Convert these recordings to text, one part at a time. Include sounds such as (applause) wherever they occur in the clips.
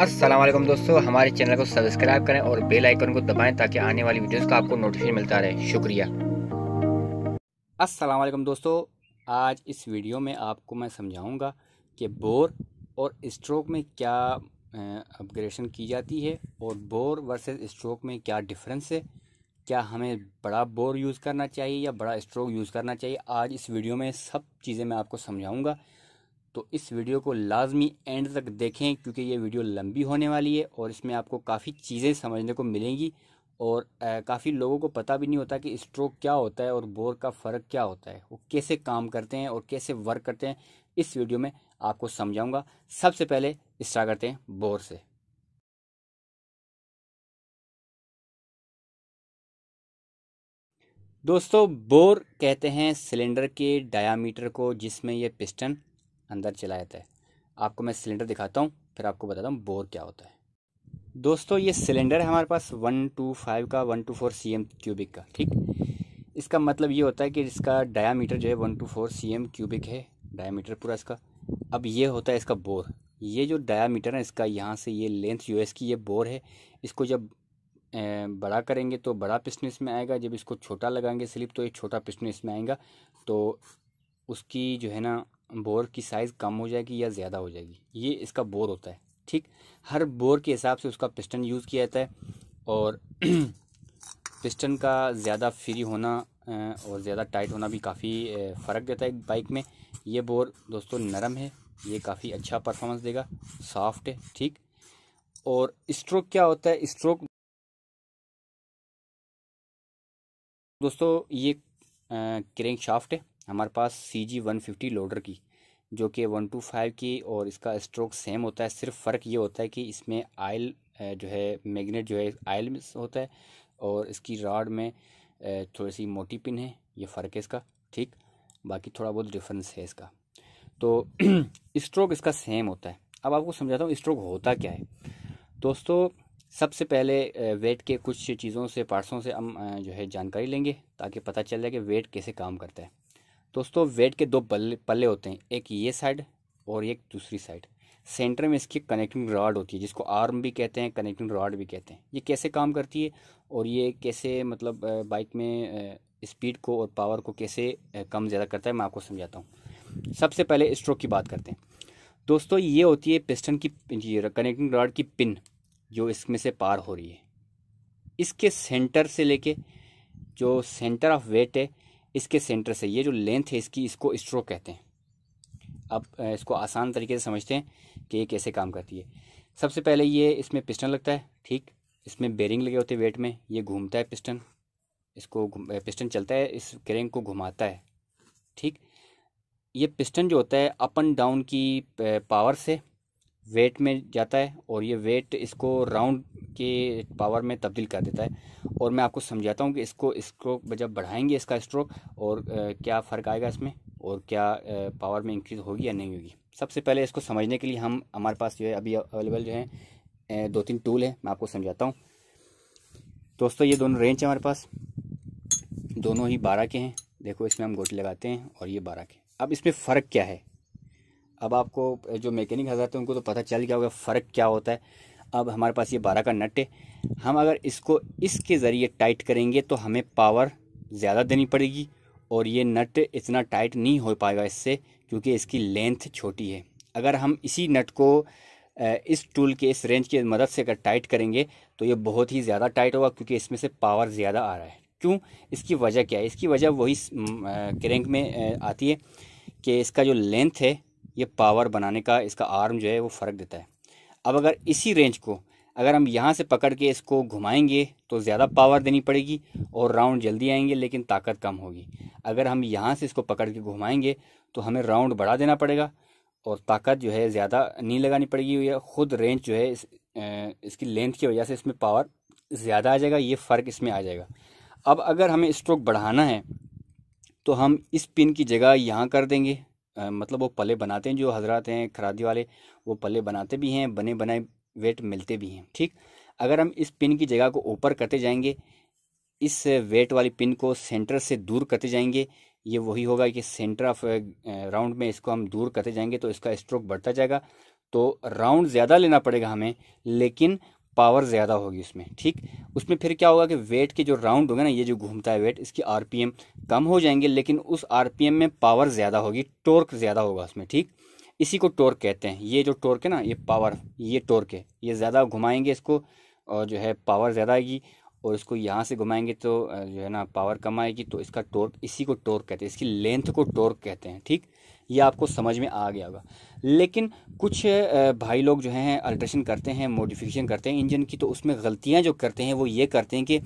असलम दोस्तों हमारे चैनल को सब्सक्राइब करें और बेल आइकन को दबाएं ताकि आने वाली वीडियोस का आपको नोटिफिकेशन मिलता रहे शुक्रिया असलम दोस्तों आज इस वीडियो में आपको मैं समझाऊंगा कि बोर और स्ट्रोक में क्या अपग्रेडेशन की जाती है और बोर वर्सेस स्ट्रोक में क्या डिफरेंस है क्या हमें बड़ा बोर यूज़ करना चाहिए या बड़ा स्ट्रोक यूज़ करना चाहिए आज इस वीडियो में सब चीज़ें मैं आपको समझाऊँगा तो इस वीडियो को लाजमी एंड तक देखें क्योंकि ये वीडियो लंबी होने वाली है और इसमें आपको काफ़ी चीज़ें समझने को मिलेंगी और काफ़ी लोगों को पता भी नहीं होता कि स्ट्रोक क्या होता है और बोर का फ़र्क क्या होता है वो कैसे काम करते हैं और कैसे वर्क करते हैं इस वीडियो में आपको समझाऊंगा सबसे पहले स्टार्ट करते हैं बोर से दोस्तों बोर कहते हैं सिलेंडर के डायामीटर को जिसमें यह पिस्टन अंदर चला जाता है आपको मैं सिलेंडर दिखाता हूँ फिर आपको बताता हूँ बोर क्या होता है दोस्तों ये सिलेंडर है हमारे पास वन टू फाइव का one two four C M cubic का ठीक इसका मतलब ये होता है कि इसका डायामीटर जो है one two four C M cubic है डायामीटर पूरा इसका अब ये होता है इसका बोर ये जो डायामीटर है इसका यहाँ से ये लेंथ यू की ये बोर है इसको जब बड़ा करेंगे तो बड़ा पिस्टन इसमें आएगा जब इसको छोटा लगाएंगे स्लिप तो ये छोटा पिस्टन इसमें आएगा तो उसकी जो है ना बोर की साइज़ कम हो जाएगी या ज़्यादा हो जाएगी ये इसका बोर होता है ठीक हर बोर के हिसाब से उसका पिस्टन यूज़ किया जाता है और पिस्टन (clears throat) का ज़्यादा फ्री होना और ज़्यादा टाइट होना भी काफ़ी फ़र्क देता है बाइक में ये बोर दोस्तों नरम है ये काफ़ी अच्छा परफॉर्मेंस देगा सॉफ्ट है ठीक और स्ट्रोक क्या होता है स्ट्रोक दोस्तों ये क्रेंक शाफ्ट है हमारे पास C G one fifty loader की जो कि वन टू फाइव की और इसका स्ट्रोक सेम होता है सिर्फ फ़र्क ये होता है कि इसमें आयल जो है मैग्नेट जो है आयल में होता है और इसकी राड में थोड़ी सी मोटी पिन है ये फ़र्क है इसका ठीक बाकी थोड़ा बहुत डिफरेंस है इसका तो स्ट्रोक (clears throat) इसका सेम होता है अब आपको समझाता हूँ स्ट्रोक होता क्या है दोस्तों सबसे पहले वेट के कुछ चीज़ों से पार्ट्सों से हम जो है जानकारी लेंगे ताकि पता चल जाए कि वेट कैसे काम करता है दोस्तों वेट के दो बल्ले पल्ले होते हैं एक ये साइड और एक दूसरी साइड सेंटर में इसकी कनेक्टिंग रॉड होती है जिसको आर्म भी कहते हैं कनेक्टिंग रॉड भी कहते हैं ये कैसे काम करती है और ये कैसे मतलब बाइक में स्पीड को और पावर को कैसे कम ज़्यादा करता है मैं आपको समझाता हूँ सबसे पहले स्ट्रोक की बात करते हैं दोस्तों ये होती है पिस्टन की कनेक्टिंग रॉड की पिन जो इसमें से पार हो रही है इसके सेंटर से लेके जो सेंटर ऑफ वेट है इसके सेंटर से ये जो लेंथ है इसकी इसको स्ट्रोक कहते हैं अब इसको आसान तरीके से समझते हैं कि ये कैसे काम करती है सबसे पहले ये इसमें पिस्टन लगता है ठीक इसमें बेरिंग लगे होते हैं वेट में ये घूमता है पिस्टन इसको पिस्टन चलता है इस क्रेंग को घुमाता है ठीक ये पिस्टन जो होता है अप एंड डाउन की पावर से वेट में जाता है और ये वेट इसको राउंड के पावर में तब्दील कर देता है और मैं आपको समझाता हूँ कि इसको स्ट्रोक जब बढ़ाएंगे इसका स्ट्रोक और क्या फ़र्क आएगा इसमें और क्या पावर में इंक्रीज़ होगी या नहीं होगी सबसे पहले इसको समझने के लिए हम हमारे पास जो है अभी अवेलेबल जो है दो तीन टूल हैं मैं आपको समझाता हूँ दोस्तों ये दोनों रेंज है हमारे पास दोनों ही बारह के हैं देखो इसमें हम गोटी लगाते हैं और ये बारह के अब इसमें फ़र्क क्या है अब आपको जो मैकेनिक हजार थे उनको तो पता चल गया होगा फ़र्क क्या होता है अब हमारे पास ये बारह का नट है हम अगर इसको इसके ज़रिए टाइट करेंगे तो हमें पावर ज़्यादा देनी पड़ेगी और ये नट इतना टाइट नहीं हो पाएगा इससे क्योंकि इसकी लेंथ छोटी है अगर हम इसी नट को इस टूल के इस रेंज की मदद से अगर टाइट करेंगे तो ये बहुत ही ज़्यादा टाइट होगा क्योंकि इसमें से पावर ज़्यादा आ रहा है क्यों इसकी वजह क्या है इसकी वजह वही क्रेंक में आती है कि इसका जो लेंथ है ये पावर बनाने का इसका आर्म जो है वो फ़र्क देता है अब अगर इसी रेंज को अगर हम यहाँ से पकड़ के इसको घुमाएंगे तो ज़्यादा पावर देनी पड़ेगी और राउंड जल्दी आएंगे लेकिन ताकत कम होगी अगर हम यहाँ से इसको पकड़ के घुमाएंगे तो हमें राउंड बढ़ा देना पड़ेगा और ताकत जो है ज़्यादा नहीं लगानी पड़ेगी या खुद रेंज जो है इस, इसकी लेंथ की वजह से इसमें पावर ज़्यादा आ जाएगा ये फ़र्क इसमें आ जाएगा अब अगर हमें स्ट्रोक बढ़ाना है तो हम इस पिन की जगह यहाँ कर देंगे मतलब वो पले बनाते हैं जो हजरात हैं खरादी वाले वो पले बनाते भी हैं बने बनाए वेट मिलते भी हैं ठीक अगर हम इस पिन की जगह को ऊपर करते जाएंगे इस वेट वाली पिन को सेंटर से दूर करते जाएंगे ये वही होगा कि सेंटर ऑफ राउंड में इसको हम दूर करते जाएंगे तो इसका स्ट्रोक बढ़ता जाएगा तो राउंड ज़्यादा लेना पड़ेगा हमें लेकिन पावर ज़्यादा होगी उसमें ठीक उसमें फिर क्या होगा कि वेट के जो राउंड होंगे ना ये जो घूमता है वेट इसकी आरपीएम कम हो जाएंगे लेकिन उस आरपीएम में पावर ज़्यादा होगी टोर्क ज़्यादा होगा उसमें ठीक इसी को टोर्क कहते हैं ये जो टोर्क है ना ये पावर ये टोर्क है ये ज़्यादा घुमाएंगे इसको और जो है पावर ज़्यादा आएगी और इसको यहाँ से घुमाएंगे तो जो है ना पावर कम आएगी तो इसका टोर्क इसी को टोर्क कहते हैं इसकी लेंथ को टोर्क कहते हैं ठीक ये आपको समझ में आ गया होगा लेकिन कुछ भाई लोग जो हैं अल्ट्रेशन करते हैं मॉडिफिकेशन करते हैं इंजन की तो उसमें गलतियां जो करते हैं वो ये करते हैं कि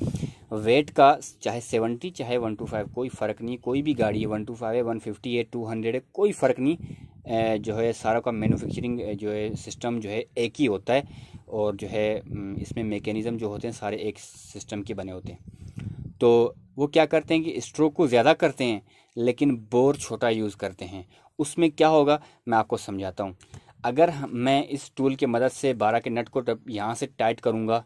वेट का चाहे सेवेंटी चाहे वन टू फाइव कोई फ़र्क नहीं कोई भी गाड़ी है वन टू फाइव है वन फिफ्टी है टू हंड्रेड है कोई फ़र्क नहीं जो है सारा का मैनुफेक्चरिंग जो है सिस्टम जो है एक ही होता है और जो है इसमें मेकेनिज़म जो होते हैं सारे एक सिस्टम के बने होते हैं तो वो क्या करते हैं कि स्ट्रोक को ज़्यादा करते हैं लेकिन बोर छोटा यूज़ करते हैं उसमें क्या होगा मैं आपको समझाता हूँ अगर मैं इस टूल के मदद से बारह के नट को यहाँ से टाइट करूँगा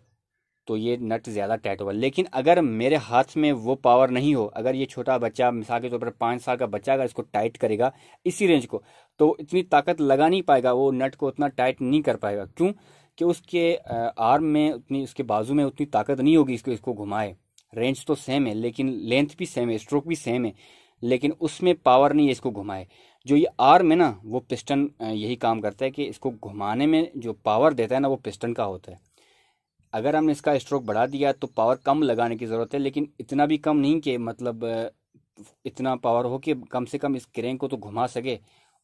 तो ये नट ज़्यादा टाइट होगा लेकिन अगर मेरे हाथ में वो पावर नहीं हो अगर ये छोटा बच्चा मिसाल के तौर पर पाँच साल का बच्चा अगर इसको टाइट करेगा इसी रेंज को तो इतनी ताकत लगा नहीं पाएगा वो नट को उतना टाइट नहीं कर पाएगा क्यों कि उसके आर्म में उतनी उसके बाजू में उतनी ताकत नहीं होगी इसको इसको घुमाए रेंज तो सेम है लेकिन लेंथ भी सेम है स्ट्रोक भी सेम है लेकिन उसमें पावर नहीं है इसको घुमाए जो ये आर्म है ना वो पिस्टन यही काम करता है कि इसको घुमाने में जो पावर देता है ना वो पिस्टन का होता है अगर हमने इसका स्ट्रोक बढ़ा दिया तो पावर कम लगाने की ज़रूरत है लेकिन इतना भी कम नहीं कि मतलब इतना पावर हो कि कम से कम इस क्रेंक को तो घुमा सके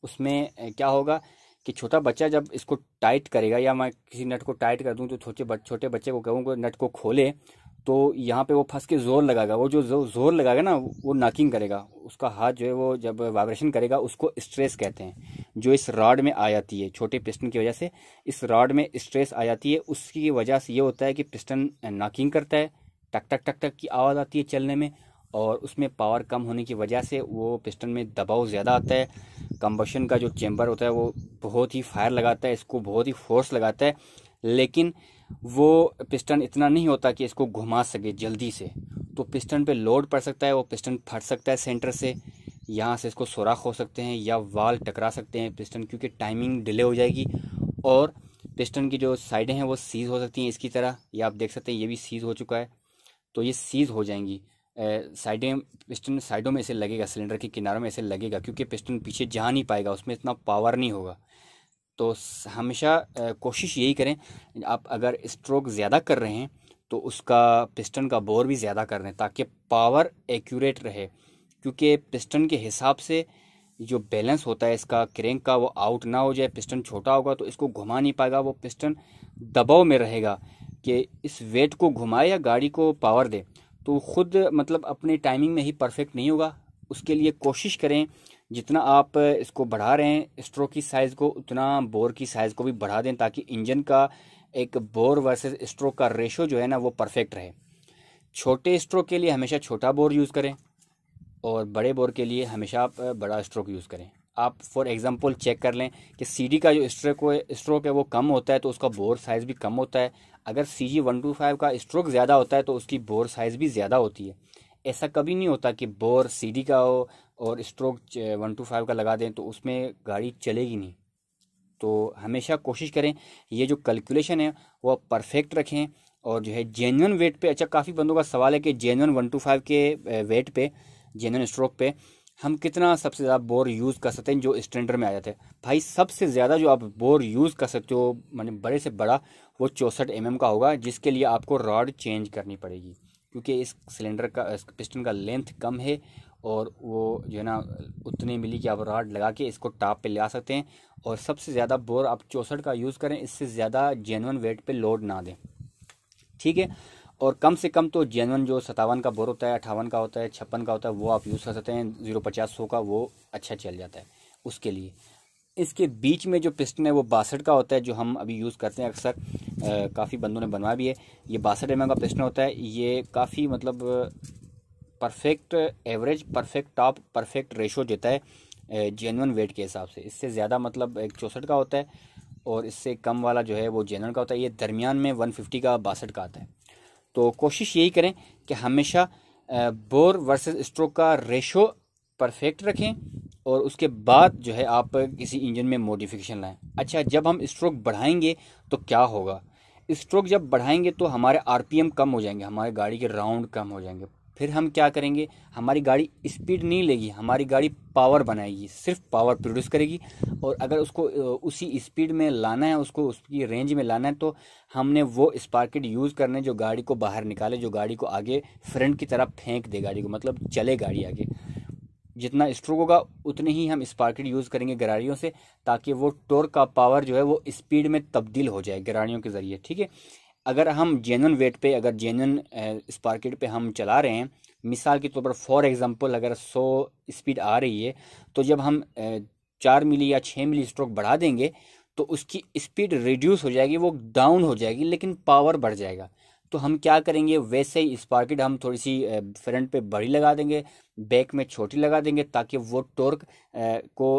उसमें क्या होगा कि छोटा बच्चा जब इसको टाइट करेगा या मैं किसी नट को टाइट कर दूं तो छोटे छोटे बच्चे को कहूँगा नट को खोले तो यहाँ पे वो फंस के जोर लगाएगा वो जो जोर लगाएगा ना वो नाकिंग करेगा उसका हाथ जो है वो जब वाइब्रेशन करेगा उसको स्ट्रेस कहते हैं जो इस रॉड में आ जाती है छोटे पिस्टन की वजह से इस रॉड में स्ट्रेस आ जाती है उसकी वजह से ये होता है कि पिस्टन नाकिंग करता है टक टक टक टक की आवाज़ आती है चलने में और उसमें पावर कम होने की वजह से वो पिस्टन में दबाव ज़्यादा आता है कम्बशन का जो चैम्बर होता है वो बहुत ही फायर लगाता है इसको बहुत ही फोर्स लगाता है लेकिन वो पिस्टन इतना नहीं होता कि इसको घुमा सके जल्दी से तो पिस्टन पे लोड पड़ सकता है वो पिस्टन फट सकता है सेंटर से यहाँ से इसको सुराख हो सकते हैं या वाल टकरा सकते हैं पिस्टन क्योंकि टाइमिंग डिले हो जाएगी और पिस्टन की जो साइडें हैं वो सीज़ हो सकती हैं इसकी तरह ये आप देख सकते हैं ये भी सीज़ हो चुका है तो ये सीज़ हो जाएंगी साइडें पिस्टन साइडों में ऐसे लगेगा सिलेंडर के किनारों में ऐसे लगेगा क्योंकि पिस्टन पीछे जा नहीं पाएगा उसमें इतना पावर नहीं होगा तो हमेशा कोशिश यही करें आप अगर स्ट्रोक ज़्यादा कर रहे हैं तो उसका पिस्टन का बोर भी ज़्यादा कर दें ताकि पावर एक्यूरेट रहे क्योंकि पिस्टन के हिसाब से जो बैलेंस होता है इसका क्रेंक का वो आउट ना हो जाए पिस्टन छोटा होगा तो इसको घुमा नहीं पाएगा वो पिस्टन दबाव में रहेगा कि इस वेट को घुमाए या गाड़ी को पावर दे तो खुद मतलब अपने टाइमिंग में ही परफेक्ट नहीं होगा उसके लिए कोशिश करें जितना आप इसको बढ़ा रहे हैं स्ट्रोक की साइज़ को उतना बोर की साइज़ को भी बढ़ा दें ताकि इंजन का एक बोर वर्सेस स्ट्रोक का रेशो जो है ना वो परफेक्ट रहे छोटे स्ट्रोक के लिए हमेशा छोटा बोर यूज़ करें और बड़े बोर के लिए हमेशा आप बड़ा स्ट्रोक यूज़ करें आप फॉर एग्ज़ाम्पल चेक कर लें कि सीडी का जो स्ट्रोक स्ट्रोक है वो कम होता है तो उसका बोर साइज़ भी कम होता है अगर C G one two five का स्ट्रोक ज़्यादा होता है तो उसकी बोर साइज़ भी ज़्यादा होती है ऐसा कभी नहीं होता कि बोर सीधी का हो और स्ट्रोक वन टू फाइव का लगा दें तो उसमें गाड़ी चलेगी नहीं तो हमेशा कोशिश करें ये जो कैलकुलेशन है वह परफेक्ट रखें और जो है जेनुअन वेट पे अच्छा काफ़ी बंदों का सवाल है कि जेनुअन वन टू फाइव के वेट पे जेनुअन स्ट्रोक पे हम कितना सबसे ज़्यादा बोर यूज़ कर सकते हैं जो स्टैंडर्ड में आ जाते हैं भाई सबसे ज़्यादा जो आप बोर यूज़ कर सकते हो मैंने बड़े से बड़ा वो चौंसठ एम का होगा जिसके लिए आपको रॉड चेंज करनी पड़ेगी क्योंकि इस सिलेंडर का इस पिस्टन का लेंथ कम है और वो जो है ना उतने मिली की आप राड लगा के इसको टाप पे ले सकते हैं और सबसे ज़्यादा बोर आप चौंसठ का यूज़ करें इससे ज़्यादा जेनवन वेट पे लोड ना दें ठीक है और कम से कम तो जेनवन जो सतावन का बोर होता है अठावन का होता है छप्पन का होता है वो आप यूज़ कर सकते हैं जीरो पचास सौ का वो अच्छा चल जाता है उसके लिए इसके बीच में जो पिस्टन है वो बासठ का होता है जो हम अभी यूज़ करते हैं अक्सर काफ़ी बंदों ने बनवाया भी है ये बासठ एम का पिस्टन होता है ये काफ़ी मतलब perfect average perfect top perfect ratio देता है जेनवन वेट के हिसाब से इससे ज़्यादा मतलब एक चौंसठ का होता है और इससे कम वाला जो है वो जेनवन का होता है ये दरमियान में वन फिफ्टी का बासठ का आता है तो कोशिश यही करें कि हमेशा बोर वर्सेज स्ट्रोक का रेशो परफेक्ट रखें और उसके बाद जो है आप किसी इंजन में मॉडिफिकेशन लाएं अच्छा जब हम स्ट्रोक बढ़ाएंगे तो क्या होगा स्ट्रोक जब बढ़ाएंगे तो हमारे आरपीएम कम हो जाएंगे हमारे गाड़ी के राउंड कम हो जाएंगे फिर हम क्या करेंगे हमारी गाड़ी स्पीड नहीं लेगी हमारी गाड़ी पावर बनाएगी सिर्फ पावर प्रोड्यूस करेगी और अगर उसको उसी स्पीड में लाना है उसको उसकी रेंज में लाना है तो हमने वो स्पार्केट यूज़ करने जो गाड़ी को बाहर निकाले जो गाड़ी को आगे फ्रंट की तरफ फेंक दे गाड़ी को मतलब चले गाड़ी आगे जितना स्ट्रोक होगा उतने ही हम स्पार्किट यूज़ करेंगे गरारियों से ताकि वो टोर का पावर जो है वो स्पीड में तब्दील हो जाए गरारियों के ज़रिए ठीक है अगर हम जेनुअन वेट पे अगर जेनवन स्पार्किट पे हम चला रहे हैं मिसाल के तौर पर फॉर एग्जांपल अगर सौ स्पीड आ रही है तो जब हम चार मिली या छः मिली स्ट्रोक बढ़ा देंगे तो उसकी स्पीड रिड्यूस हो जाएगी वो डाउन हो जाएगी लेकिन पावर बढ़ जाएगा तो हम क्या करेंगे वैसे ही स्पार्केट हम थोड़ी सी फ्रंट पे बड़ी लगा देंगे बैक में छोटी लगा देंगे ताकि वो टॉर्क को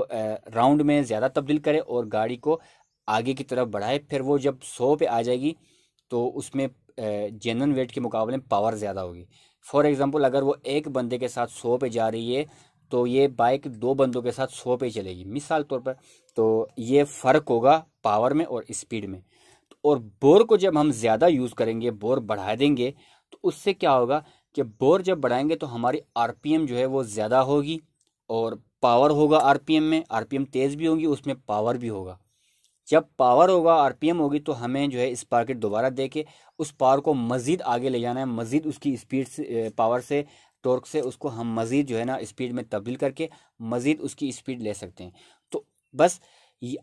राउंड में ज़्यादा तब्दील करे और गाड़ी को आगे की तरफ बढ़ाए फिर वो जब सौ पे आ जाएगी तो उसमें जेनन वेट के मुकाबले में पावर ज़्यादा होगी फॉर एग्ज़ाम्पल अगर वो एक बंदे के साथ सौ पे जा रही है तो ये बाइक दो बंदों के साथ सौ पे चलेगी मिसाल तौर पर तो ये फ़र्क होगा पावर में और स्पीड में और बोर को जब हम ज़्यादा यूज़ करेंगे बोर बढ़ा देंगे तो उससे क्या होगा कि बोर जब बढ़ाएंगे तो हमारी आरपीएम जो है वो ज़्यादा होगी और पावर होगा आरपीएम में आरपीएम तेज़ भी होगी उसमें पावर भी होगा जब पावर होगा आरपीएम होगी तो हमें जो है स्पार्केट दोबारा दे के उस पावर को मज़ीद आगे ले जाना है मज़ीद उसकी स्पीड से पावर से टॉर्क से उसको हम मज़ीद जो है ना स्पीड में तब्दील करके मज़ीद उसकी स्पीड ले सकते हैं तो बस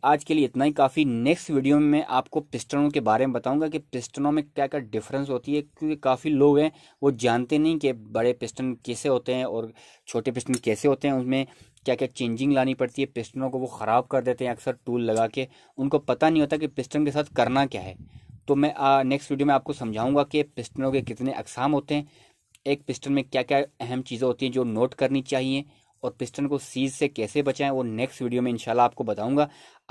आज के लिए इतना ही काफ़ी नेक्स्ट वीडियो में मैं आपको पिस्टनों के बारे में बताऊंगा कि पिस्टनों में क्या क्या डिफरेंस होती है क्योंकि काफ़ी लोग हैं वो जानते नहीं कि बड़े पिस्टन कैसे होते हैं और छोटे पिस्टन कैसे होते हैं उनमें क्या क्या चेंजिंग लानी पड़ती है पिस्टनों को वो ख़राब कर देते हैं अक्सर टूल लगा के उनको पता नहीं होता कि पिस्टन के साथ करना क्या है तो मैं नेक्स्ट वीडियो में आपको समझाऊँगा कि पिस्टनों के कितने अकसाम होते हैं एक पिस्टन में क्या क्या अहम चीज़ें होती हैं जो नोट करनी चाहिए और पिस्टन को सीज से कैसे बचाएं वो नेक्स्ट वीडियो में इंशाल्लाह आपको बताऊंगा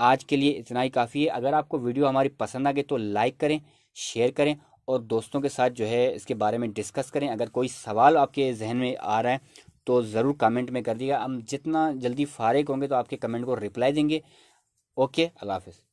आज के लिए इतना ही काफ़ी है अगर आपको वीडियो हमारी पसंद आ गई तो लाइक करें शेयर करें और दोस्तों के साथ जो है इसके बारे में डिस्कस करें अगर कोई सवाल आपके जहन में आ रहा है तो ज़रूर कमेंट में कर दिएगा हम जितना जल्दी फारिग होंगे तो आपके कमेंट को रिप्लाई देंगे ओके अल्लाह हाफिज़